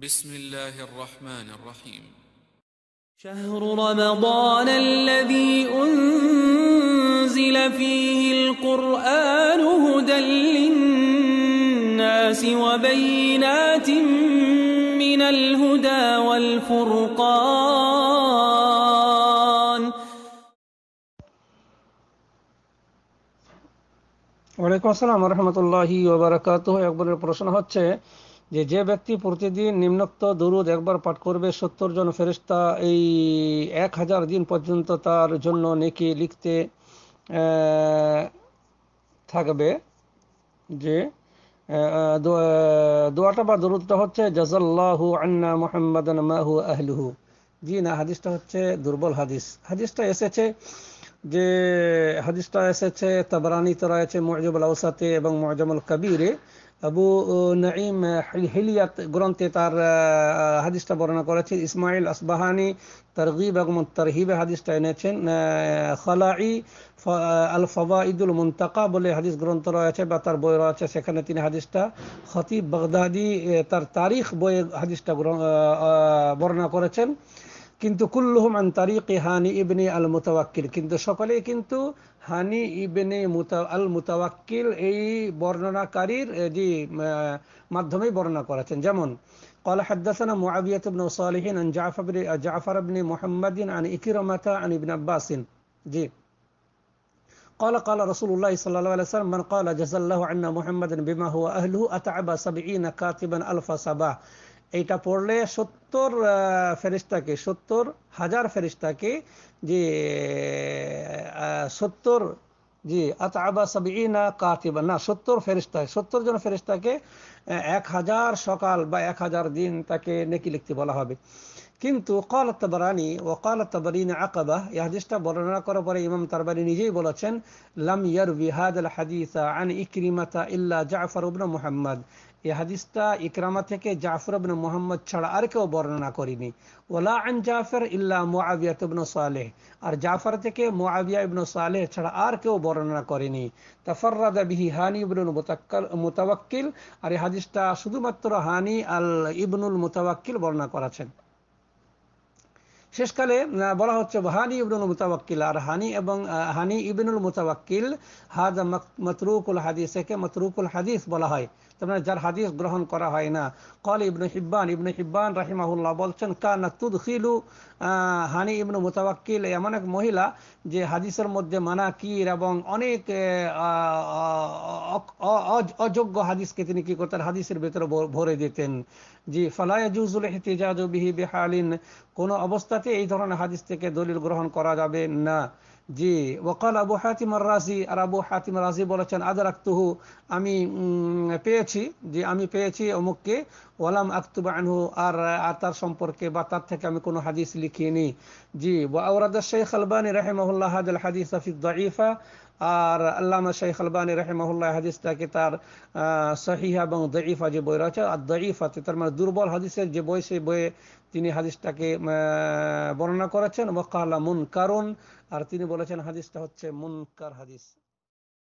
بسم الله الرحمن الرحيم شهر رمضان الذي أنزل فيه القرآن هدى للناس وبينات من الهدى والفرقان السلام ورحمة الله وبركاته يقبل প্রশ্ন হচ্ছে যে যে ব্যক্তি প্রতিদিন নিম্নোক্ত দরুদ একবার পাঠ করবে সত্তর জন ফেরিস্তা এই এক হাজার দিন পর্যন্ত তার জন্য নেকি লিখতে থাকবে যে দোয়াটা বা দরুদটা হচ্ছে জাজাল্লাহু আন্না মোহাম্মদন মাহু আহলুহু জি না হাদিসটা হচ্ছে দুর্বল হাদিস হাদিসটা এসেছে যে হাদিসটা এসেছে তাবরানি তরায়েছে মজুবুল আউসাতে এবং মজামুল কবিরে আবু নাঈম হিলিয়াত গ্রন্থে তার হাদিসটা বর্ণনা করেছেন ইসমাইল আসবাহানি তরগিব এবং তরহিবে হাদিসটা এনেছেন খালাই আল ইদুল মুন্তাকা বলে হাদিস গ্রন্থ রয়েছে বা তার বই রয়েছে সেখানে তিনি হাদিসটা খতিব বাগদাদি তার তারিখ বইয়ে হাদিসটা বর্ণনা করেছেন কিন্তু কুল্লুহম আন তারিকে হানি ইবনে আল মুতাওয়াক্কিল কিন্তু সকলেই কিন্তু হানি ইবনে মুতা আল মুতাওয়াক্কিল এই বর্ণনাকারীর যে মাধ্যমেই বর্ণনা করেছেন যেমন قال حدثنا معاوية بن صالح عن جعفر بن جعفر بن محمد عن إكرمة عن ابن عباس جي قال قال رسول الله صلى الله عليه وسلم من قال جزى الله عنا محمدا بما هو أهله أتعب سبعين كاتبا ألف صباح এইটা পড়লে সত্তর ফেরিস্তাকে সত্তর হাজার ফেরিস্তাকে যে সত্তর জি আত আবা সাবি না কাতিবা না সত্তর ফেরিস্তা সত্তর জন ফেরিস্তাকে এক হাজার সকাল বা এক হাজার দিন তাকে নেকি লিখতে বলা হবে কিন্তু কল তাবারানি ও কল তাবারিন আকাবা ইহাদিসটা বর্ণনা করার পরে ইমাম তারবারি নিজেই বলেছেন লাম ইয়ার বিহাদ আল হাদিসা আন ইক্রিমাতা ইল্লা জাফর উবনা মুহাম্মদ এ হাদিসটা ইকরামা থেকে জাফর ইবনে মোহাম্মদ ছাড়া আর কেউ বর্ণনা করিনি ওলা আন জাফর ইল্লা মুআবিয়া ইবনে সালেহ আর জাফর থেকে মুআবিয়া ইবনে সালেহ ছাড়া আর কেউ বর্ণনা করেনি তাফাররাদা বিহি হানি ইবনুল মুতাওয়াক্কিল আর এই হাদিসটা শুধুমাত্র হানি আল ইবনুল মুতাওয়াক্কিল বর্ণনা করেছেন শেষকালে বলা হচ্ছে হানি ইবনুল মুতাবাক্কিল আর হানি এবং হানি ইবনুল মুতাবাক্কিল হাজা মতরুকুল হাদিস একে মতরুকুল হাদিস বলা হয় তার মানে, যার হাদিস গ্রহণ করা হয় না কল ইবনু হিব্বান ইবনু হিব্বান রাহিমাহুল্লাহ বলছেন কানা তুদখিলু হানি ইবনু মুতাবাক্কিল এমন এক মহিলা যে হাদিসের মধ্যে মানা কির এবং অনেক অযোগ্য হাদিসকে তিনি কি করতেন হাদিসের ভেতরে ভরে দিতেন জি ফালায়াজুজুল এহতেজাজ বিহি বেহালিন কোন অবস্থা সাথে এই ধরনের হাদিস থেকে দলিল গ্রহণ করা যাবে না জি ওকাল আবু হাতিমার রাজি আর আবু হাতিম রাজি বলেছেন আদার আক্তুহু আমি পেয়েছি যে আমি পেয়েছি অমুককে ওলাম আক্তুব আনহু আর আর তার সম্পর্কে বা তার থেকে আমি কোনো হাদিস লিখিনি জি ওয়াউরাদ শেখ আলবানি রাহেমহুল্লাহ হাদিস আফিক দাইফা আর আল্লামা শাইখ আলবানী রহেমাহুল্লাহ হাদিসটাকে তার সহিহা এবং দঈফা যে বই রয়েছে আর দঈফাতে তার মানে দুর্বল হাদিসের যে বই সেই বইয়ে তিনি হাদিসটাকে বর্ণনা করেছেন আল্লাহ মুন কারণ আর তিনি বলেছেন হাদিসটা হচ্ছে মুনকার হাদিস